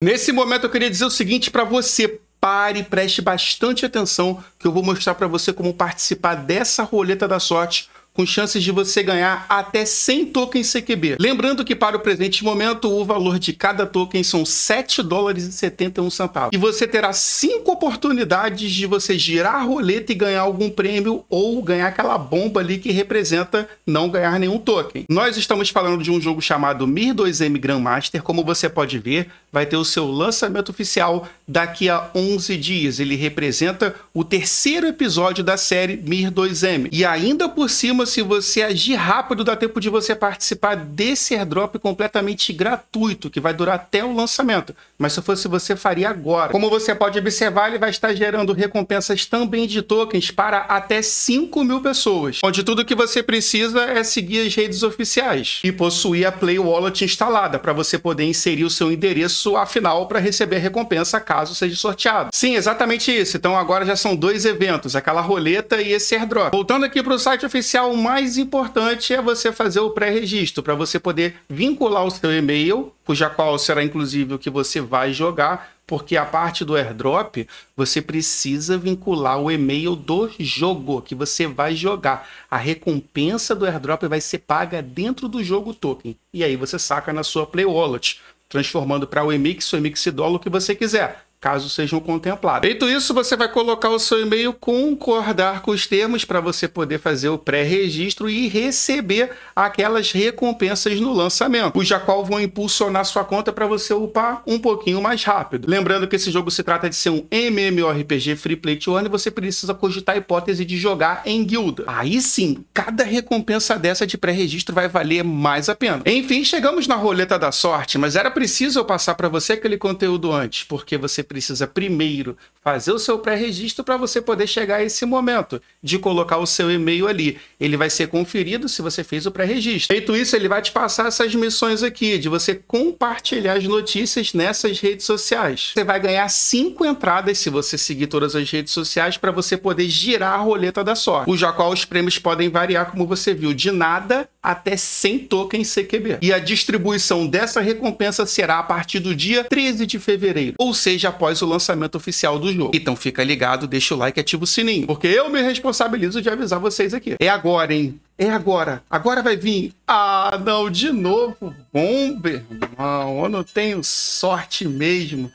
Nesse momento eu queria dizer o seguinte para você, pare, preste bastante atenção que eu vou mostrar para você como participar dessa roleta da sorte com chances de você ganhar até 100 tokens CQB. Lembrando que para o presente momento, o valor de cada token são 7 dólares e 71 centavos. E você terá 5 oportunidades de você girar a roleta e ganhar algum prêmio ou ganhar aquela bomba ali que representa não ganhar nenhum token. Nós estamos falando de um jogo chamado Mir 2M Grandmaster, como você pode ver, vai ter o seu lançamento oficial daqui a 11 dias. Ele representa o terceiro episódio da série Mir 2M. E ainda por cima se você agir rápido, dá tempo de você participar desse airdrop completamente gratuito, que vai durar até o lançamento. Mas se fosse você, faria agora. Como você pode observar, ele vai estar gerando recompensas também de tokens para até 5 mil pessoas, onde tudo que você precisa é seguir as redes oficiais e possuir a Play Wallet instalada para você poder inserir o seu endereço afinal para receber a recompensa caso seja sorteado. Sim, exatamente isso. Então agora já são dois eventos, aquela roleta e esse airdrop. Voltando aqui para o site oficial mais importante é você fazer o pré-registro, para você poder vincular o seu e-mail, cuja qual será inclusive o que você vai jogar, porque a parte do airdrop, você precisa vincular o e-mail do jogo que você vai jogar. A recompensa do airdrop vai ser paga dentro do jogo token. E aí você saca na sua Play Wallet, transformando para o Emix, o Emix dólar, o que você quiser caso sejam contemplados. Feito isso, você vai colocar o seu e-mail concordar com os termos para você poder fazer o pré-registro e receber aquelas recompensas no lançamento, cuja qual vão impulsionar sua conta para você upar um pouquinho mais rápido. Lembrando que esse jogo se trata de ser um MMORPG Free Play to Earn e você precisa cogitar a hipótese de jogar em guilda. Aí sim, cada recompensa dessa de pré-registro vai valer mais a pena. Enfim, chegamos na roleta da sorte, mas era preciso eu passar para você aquele conteúdo antes, porque você precisa primeiro fazer o seu pré-registro para você poder chegar a esse momento de colocar o seu e-mail ali. Ele vai ser conferido se você fez o pré-registro. Feito isso, ele vai te passar essas missões aqui de você compartilhar as notícias nessas redes sociais. Você vai ganhar cinco entradas se você seguir todas as redes sociais para você poder girar a roleta da sorte, já qual os prêmios podem variar, como você viu, de nada até 100 tokens CQB. E a distribuição dessa recompensa será a partir do dia 13 de fevereiro, ou seja, após o lançamento oficial do jogo. Então fica ligado, deixa o like, ativa o sininho, porque eu me responsabilizo de avisar vocês aqui. É agora, hein? É agora. Agora vai vir. Ah, não, de novo. Bomber. irmão. eu não tenho sorte mesmo.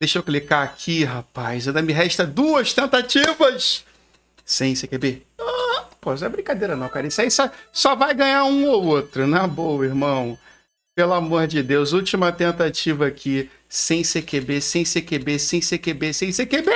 Deixa eu clicar aqui, rapaz. Ainda me resta duas tentativas. Sem CQB. Ah! Pô, isso é brincadeira não, cara. Isso aí só, só vai ganhar um ou outro, na boa, irmão. Pelo amor de Deus, última tentativa aqui. Sem CQB, sem CQB, sem CQB, sem CQB!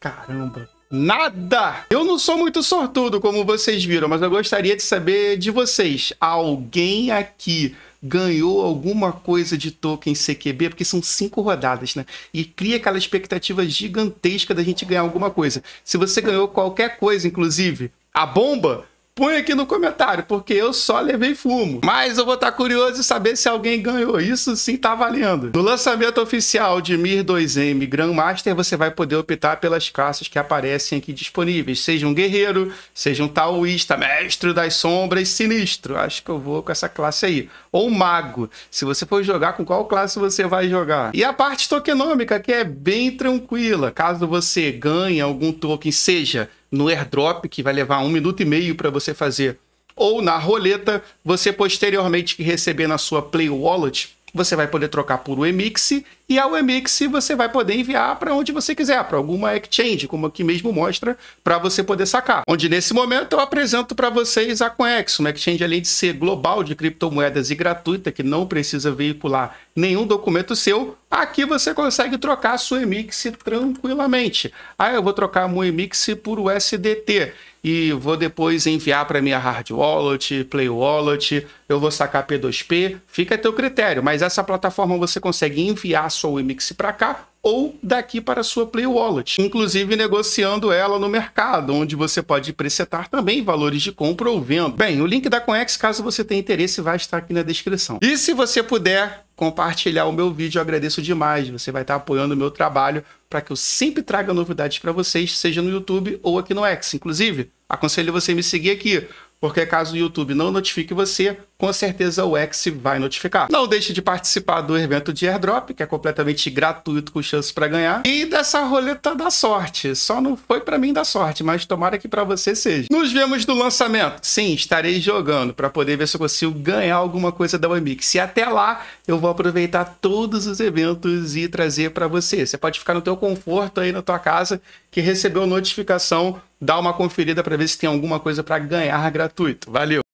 Caramba! Nada! Eu não sou muito sortudo, como vocês viram, mas eu gostaria de saber de vocês. Alguém aqui ganhou alguma coisa de token CQB, porque são cinco rodadas, né? E cria aquela expectativa gigantesca da gente ganhar alguma coisa. Se você ganhou qualquer coisa, inclusive a bomba, põe aqui no comentário, porque eu só levei fumo. Mas eu vou estar tá curioso de saber se alguém ganhou. Isso sim tá valendo. No lançamento oficial de Mir 2M Grandmaster, você vai poder optar pelas classes que aparecem aqui disponíveis. Seja um guerreiro, seja um taoísta, mestre das sombras, sinistro. Acho que eu vou com essa classe aí. Ou mago. Se você for jogar, com qual classe você vai jogar? E a parte tokenômica, que é bem tranquila. Caso você ganhe algum token, seja no airdrop, que vai levar um minuto e meio para você fazer, ou na roleta, você posteriormente receber na sua Play Wallet você vai poder trocar por Wemix e a emix você vai poder enviar para onde você quiser, para alguma exchange, como aqui mesmo mostra, para você poder sacar. Onde nesse momento eu apresento para vocês a Conex, uma exchange além de ser global de criptomoedas e gratuita, que não precisa veicular nenhum documento seu, aqui você consegue trocar a sua Emix tranquilamente. Ah, eu vou trocar a Emix por USDT e vou depois enviar para minha hard wallet, play wallet, eu vou sacar P2P, fica a teu critério, mas essa plataforma você consegue enviar sua Wemix para cá ou daqui para a sua Play Wallet, inclusive negociando ela no mercado, onde você pode presetar também valores de compra ou venda. Bem, o link da Conex, caso você tenha interesse, vai estar aqui na descrição. E se você puder compartilhar o meu vídeo. Eu agradeço demais. Você vai estar apoiando o meu trabalho para que eu sempre traga novidades para vocês, seja no YouTube ou aqui no X. Inclusive, aconselho você a me seguir aqui porque caso o YouTube não notifique você, com certeza o X vai notificar. Não deixe de participar do evento de airdrop, que é completamente gratuito com chance para ganhar, e dessa roleta da sorte. Só não foi para mim da sorte, mas tomara que para você seja. Nos vemos no lançamento. Sim, estarei jogando para poder ver se eu consigo ganhar alguma coisa da Wamix. E até lá, eu vou aproveitar todos os eventos e trazer para você. Você pode ficar no teu conforto aí na tua casa que recebeu notificação dá uma conferida para ver se tem alguma coisa para ganhar gratuito. Valeu!